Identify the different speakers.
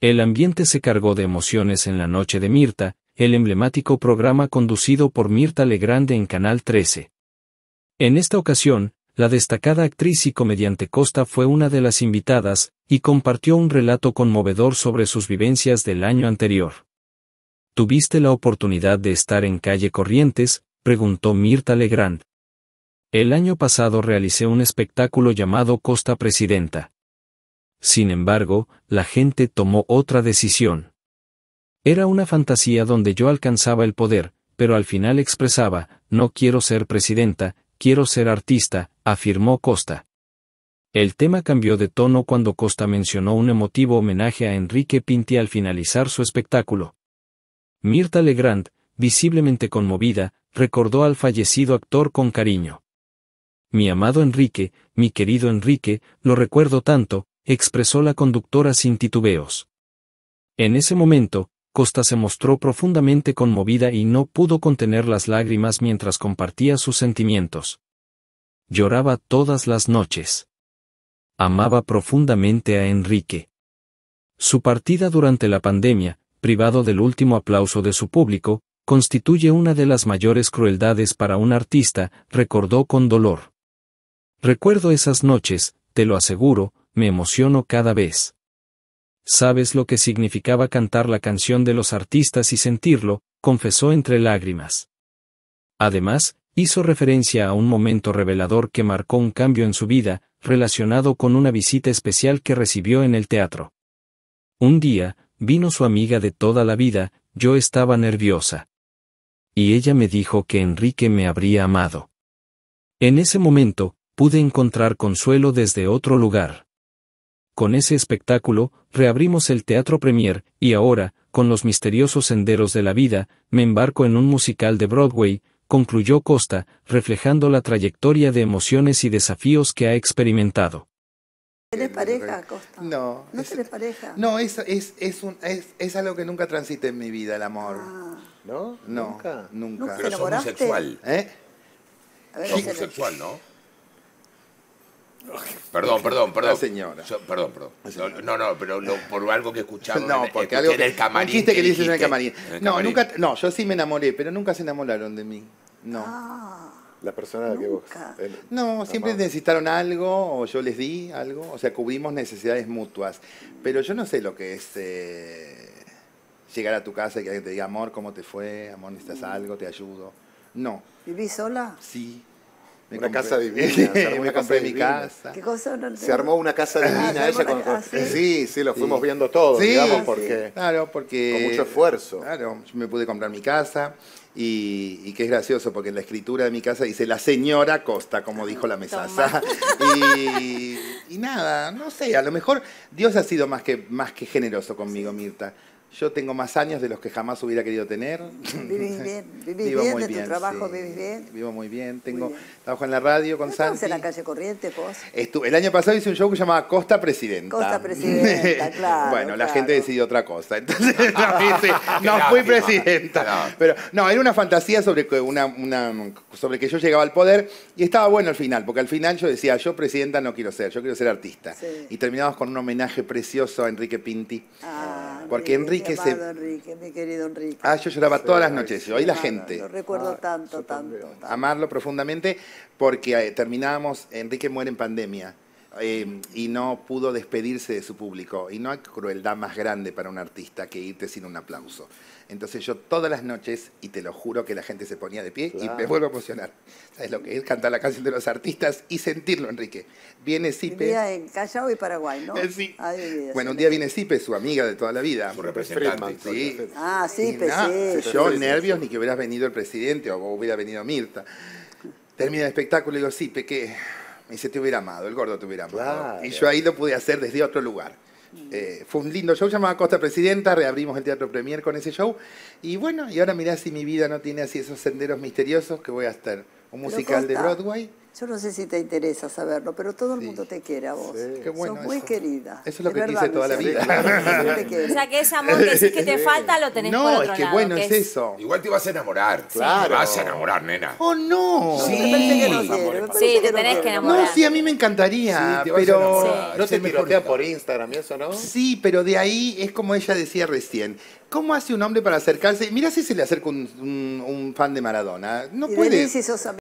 Speaker 1: El ambiente se cargó de emociones en la noche de Mirta, el emblemático programa conducido por Mirta Legrande en Canal 13. En esta ocasión, la destacada actriz y comediante Costa fue una de las invitadas, y compartió un relato conmovedor sobre sus vivencias del año anterior. ¿Tuviste la oportunidad de estar en calle Corrientes? preguntó Mirta Legrand. El año pasado realicé un espectáculo llamado Costa Presidenta. Sin embargo, la gente tomó otra decisión. Era una fantasía donde yo alcanzaba el poder, pero al final expresaba, no quiero ser presidenta, quiero ser artista, afirmó Costa. El tema cambió de tono cuando Costa mencionó un emotivo homenaje a Enrique Pinti al finalizar su espectáculo. Mirta Legrand, visiblemente conmovida, recordó al fallecido actor con cariño. Mi amado Enrique, mi querido Enrique, lo recuerdo tanto, expresó la conductora sin titubeos. En ese momento, Costa se mostró profundamente conmovida y no pudo contener las lágrimas mientras compartía sus sentimientos. Lloraba todas las noches. Amaba profundamente a Enrique. Su partida durante la pandemia, privado del último aplauso de su público, constituye una de las mayores crueldades para un artista, recordó con dolor. Recuerdo esas noches, te lo aseguro, me emociono cada vez. Sabes lo que significaba cantar la canción de los artistas y sentirlo, confesó entre lágrimas. Además, hizo referencia a un momento revelador que marcó un cambio en su vida, relacionado con una visita especial que recibió en el teatro. Un día, vino su amiga de toda la vida, yo estaba nerviosa. Y ella me dijo que Enrique me habría amado. En ese momento, pude encontrar consuelo desde otro lugar con ese espectáculo, reabrimos el Teatro Premier, y ahora, con los misteriosos senderos de la vida, me embarco en un musical de Broadway, concluyó Costa, reflejando la trayectoria de emociones y desafíos que ha experimentado.
Speaker 2: ¿Eres pareja, Costa? No. ¿No es, pareja? No, es, es, es, un, es, algo que nunca transite en mi vida, el amor. Ah. ¿No? No, nunca. nunca. ¿Pero sos bisexual? ¿Eh? Ver, sos ¿no? Perdón, perdón, perdón. La señora. perdón, perdón. No, no, pero por algo que escuchaba. No, porque algo que, Dijiste que en el camarín. no, nunca, no, yo sí me enamoré, pero nunca se enamoraron de mí. No. Ah. la persona nunca. que vos. no, siempre necesitaron algo, o yo les di algo, o sea, cubrimos necesidades mutuas. Pero yo no sé lo que es eh, llegar a tu casa y que alguien te diga, amor, ¿cómo te fue? Amor, ¿necesitas mm. algo? ¿Te ayudo? No. viví sola? Sí una casa divina, se armó una casa ah, se armó una casa divina ella con, sí. sí, lo fuimos viendo todo, digamos, porque, claro, porque con mucho esfuerzo. Claro, yo me pude comprar mi casa y, que es gracioso porque en la escritura de mi casa dice la señora Costa, como dijo la mesaza. Y, y, nada, no sé, a lo mejor Dios ha sido más que, más que generoso conmigo, Mirta. Yo tengo más años de los que jamás hubiera querido tener. Vivís bien, vivís bien muy de bien, tu trabajo, bien. Vivo muy bien, tengo trabajo en la radio con ¿No en la calle Corriente vos? el año pasado hice un show que se llamaba Costa Presidenta. Costa Presidenta, claro. bueno, la gente decidió otra cosa, entonces no, fui presidenta. Pero no, era una fantasía sobre que, sobre que yo llegaba al poder y estaba bueno al final, porque al final yo decía, yo presidenta no quiero ser, yo quiero ser artista. Y terminamos con un homenaje precioso a Enrique Pinti. Ah porque Enrique se... mi querido Enrique. Ah, yo lloraba todas las noches, hoy la gente. Lo recuerdo ah, tanto, tanto, Amarlo profundamente porque eh, terminábamos, Enrique muere en pandemia. Eh, y no pudo despedirse de su público. Y no hay crueldad más grande para un artista que irte sin un aplauso. Entonces yo todas las noches, y te lo juro que la gente se ponía de pie y me vuelvo a emocionar. ¿Sabes lo que es cantar la canción de los artistas y sentirlo, Enrique? Viene Sipe. día en Callao y Paraguay, ¿no? Eh, sí. Ah, bueno, un día viene Sipe, su amiga de toda la vida. Su representante. Ah, Sipe, sí. Yo nervios ni que hubieras venido el presidente o hubiera venido Mirta. Termina el espectáculo y digo, Sipe, ¿qué? y dice, te hubiera amado, el gordo te hubiera amado. Y yo ahí lo pude hacer desde otro lugar. Mm. Eh, fue un lindo show, llamaba Costa Presidenta, reabrimos el Teatro Premier con ese show. Y bueno, y ahora mirá si mi vida no tiene así esos senderos misteriosos que voy a estar. Un musical de Broadway yo no sé si te interesa saberlo, pero todo el mundo te quiere a vos. Son Sos muy queridas. querida. Eso es lo que te hice toda la vida. o sea,
Speaker 1: que ese amor que decís que te falta lo tenés no, por otro es que bueno, es eso.
Speaker 2: Igual te vas a enamorar. Claro. Te vas a enamorar, nena. ¡Oh, no! Sí, sí te tenés que enamorar. No, sí, a mí me encantaría, pero... ¿No te tirotea por Instagram y eso, no? Sí, pero de ahí es como ella decía recién. ¿Cómo hace un hombre para acercarse? Mira si se le acerca un, fan de Maradona. No puede.